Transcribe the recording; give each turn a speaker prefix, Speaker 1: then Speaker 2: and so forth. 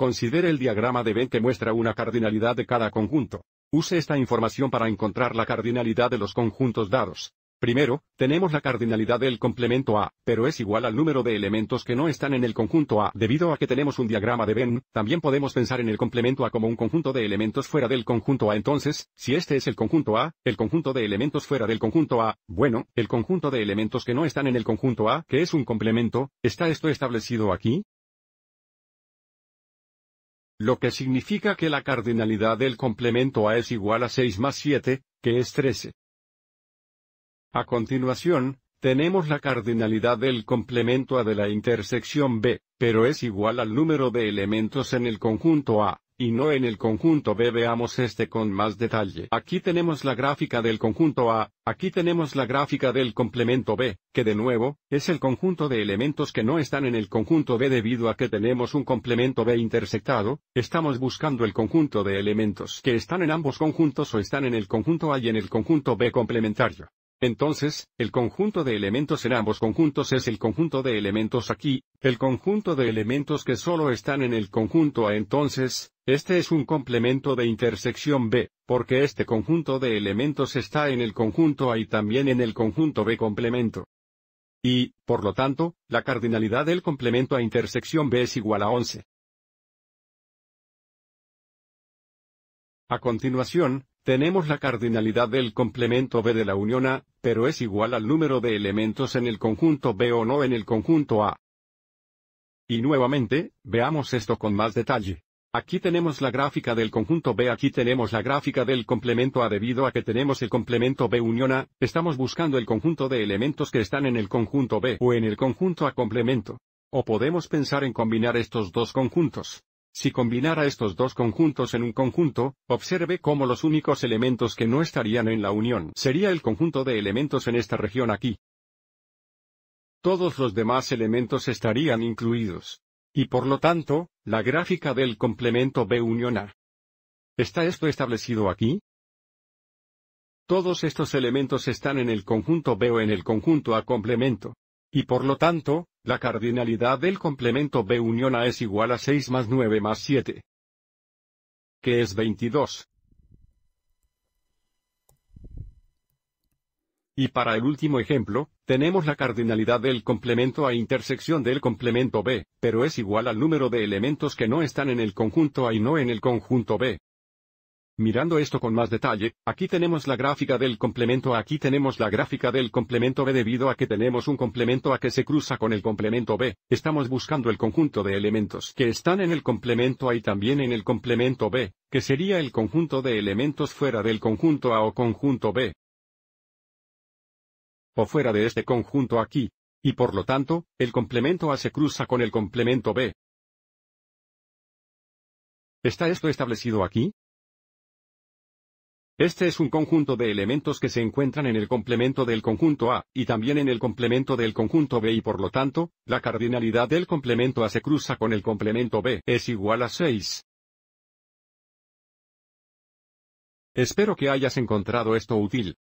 Speaker 1: Considere el diagrama de Venn que muestra una cardinalidad de cada conjunto. Use esta información para encontrar la cardinalidad de los conjuntos dados. Primero, tenemos la cardinalidad del complemento A, pero es igual al número de elementos que no están en el conjunto A. Debido a que tenemos un diagrama de Venn, también podemos pensar en el complemento A como un conjunto de elementos fuera del conjunto A. Entonces, si este es el conjunto A, el conjunto de elementos fuera del conjunto A, bueno, el conjunto de elementos que no están en el conjunto A, que es un complemento, ¿está esto establecido aquí? Lo que significa que la cardinalidad del complemento A es igual a 6 más 7, que es 13. A continuación, tenemos la cardinalidad del complemento A de la intersección B, pero es igual al número de elementos en el conjunto A, y no en el conjunto B. Veamos este con más detalle. Aquí tenemos la gráfica del conjunto A, aquí tenemos la gráfica del complemento B, que de nuevo, es el conjunto de elementos que no están en el conjunto B debido a que tenemos un complemento B intersectado, estamos buscando el conjunto de elementos que están en ambos conjuntos o están en el conjunto A y en el conjunto B complementario. Entonces, el conjunto de elementos en ambos conjuntos es el conjunto de elementos aquí, el conjunto de elementos que solo están en el conjunto A entonces, este es un complemento de intersección B, porque este conjunto de elementos está en el conjunto A y también en el conjunto B complemento. Y, por lo tanto, la cardinalidad del complemento a intersección B es igual a 11. A continuación, tenemos la cardinalidad del complemento B de la unión A, pero es igual al número de elementos en el conjunto B o no en el conjunto A. Y nuevamente, veamos esto con más detalle. Aquí tenemos la gráfica del conjunto B, aquí tenemos la gráfica del complemento A debido a que tenemos el complemento B unión A, estamos buscando el conjunto de elementos que están en el conjunto B o en el conjunto A complemento. O podemos pensar en combinar estos dos conjuntos. Si combinara estos dos conjuntos en un conjunto, observe cómo los únicos elementos que no estarían en la unión sería el conjunto de elementos en esta región aquí. Todos los demás elementos estarían incluidos. Y por lo tanto, la gráfica del complemento B unión A. ¿Está esto establecido aquí? Todos estos elementos están en el conjunto B o en el conjunto A complemento. Y por lo tanto, la cardinalidad del complemento B unión A es igual a 6 más 9 más 7. Que es 22. Y para el último ejemplo, tenemos la cardinalidad del complemento A intersección del complemento B, pero es igual al número de elementos que no están en el conjunto A y no en el conjunto B. Mirando esto con más detalle, aquí tenemos la gráfica del complemento A aquí tenemos la gráfica del complemento B debido a que tenemos un complemento A que se cruza con el complemento B, estamos buscando el conjunto de elementos que están en el complemento A y también en el complemento B, que sería el conjunto de elementos fuera del conjunto A o conjunto B. O fuera de este conjunto aquí. Y por lo tanto, el complemento A se cruza con el complemento B. ¿Está esto establecido aquí? Este es un conjunto de elementos que se encuentran en el complemento del conjunto A, y también en el complemento del conjunto B y por lo tanto, la cardinalidad del complemento A se cruza con el complemento B es igual a 6. Espero que hayas encontrado esto útil.